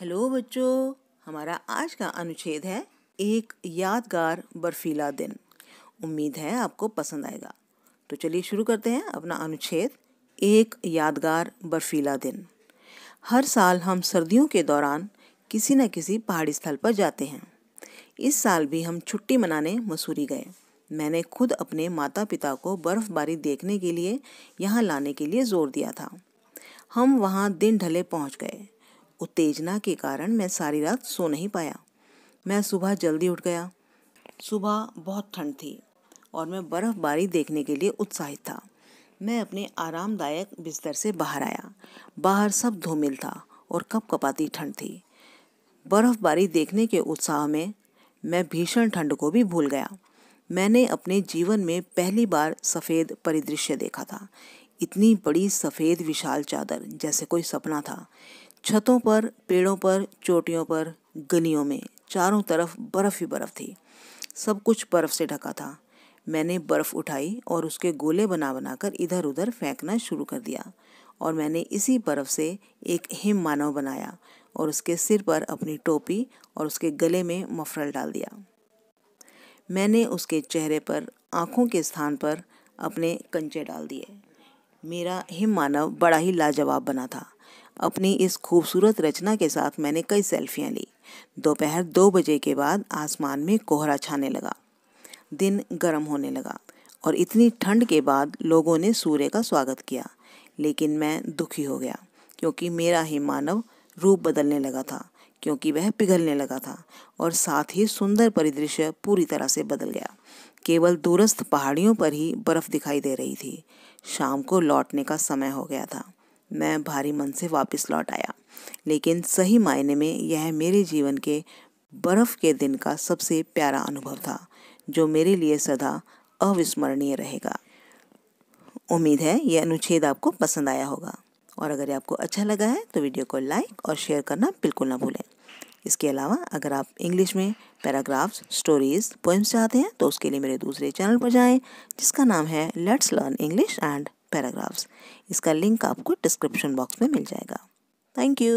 hello बच्चों हमारा आज का अनुच्छेद है एक यादगार बर्फीला दिन उम्मीद है आपको पसंद आएगा तो चलिए शुरू करते हैं अपना अनुच्छेद एक यादगार बर्फीला दिन हर साल हम सर्दियों के दौरान किसी न किसी पहाड़ी स्थल पर जाते हैं इस साल भी हम छुट्टी मनाने मसूरी गए मैंने खुद अपने माता पिता को बर्फ़बारी देखने के लिए यहाँ लाने के लिए ज़ोर दिया था हम वहाँ दिन ढले पहुँच गए उत्तेजना के कारण मैं सारी रात सो नहीं पाया मैं सुबह जल्दी उठ गया सुबह बहुत ठंड थी और मैं बर्फ़बारी देखने के लिए उत्साहित था मैं अपने आरामदायक बिस्तर से बाहर आया बाहर सब धूमिल था और कप कपाती ठंड थी बर्फ़बारी देखने के उत्साह में मैं भीषण ठंड को भी भूल गया मैंने अपने जीवन में पहली बार सफ़ेद परिदृश्य देखा था इतनी बड़ी सफ़ेद विशाल चादर जैसे कोई सपना था छतों पर पेड़ों पर चोटियों पर गलियों में चारों तरफ बर्फ़ ही बर्फ़ थी सब कुछ बर्फ़ से ढका था मैंने बर्फ़ उठाई और उसके गोले बना बनाकर इधर उधर फेंकना शुरू कर दिया और मैंने इसी बर्फ़ से एक हिम मानव बनाया और उसके सिर पर अपनी टोपी और उसके गले में मफरल डाल दिया मैंने उसके चेहरे पर आँखों के स्थान पर अपने कंचे डाल दिए मेरा हिम मानव बड़ा ही लाजवाब बना था अपनी इस खूबसूरत रचना के साथ मैंने कई सेल्फियाँ ली दोपहर दो, दो बजे के बाद आसमान में कोहरा छाने लगा दिन गर्म होने लगा और इतनी ठंड के बाद लोगों ने सूर्य का स्वागत किया लेकिन मैं दुखी हो गया क्योंकि मेरा ही मानव रूप बदलने लगा था क्योंकि वह पिघलने लगा था और साथ ही सुंदर परिदृश्य पूरी तरह से बदल गया केवल दूरस्थ पहाड़ियों पर ही बर्फ़ दिखाई दे रही थी शाम को लौटने का समय हो गया था मैं भारी मन से वापस लौट आया लेकिन सही मायने में यह मेरे जीवन के बर्फ़ के दिन का सबसे प्यारा अनुभव था जो मेरे लिए सदा अविस्मरणीय रहेगा उम्मीद है यह अनुच्छेद आपको पसंद आया होगा और अगर ये आपको अच्छा लगा है तो वीडियो को लाइक और शेयर करना बिल्कुल ना भूलें इसके अलावा अगर आप इंग्लिश में पैराग्राफ्स स्टोरीज पोइम्स चाहते हैं तो उसके लिए मेरे दूसरे चैनल पर जाएं जिसका नाम है let's learn English and paragraphs इसका लिंक आपको डिस्क्रिप्शन बॉक्स में मिल जाएगा थैंक यू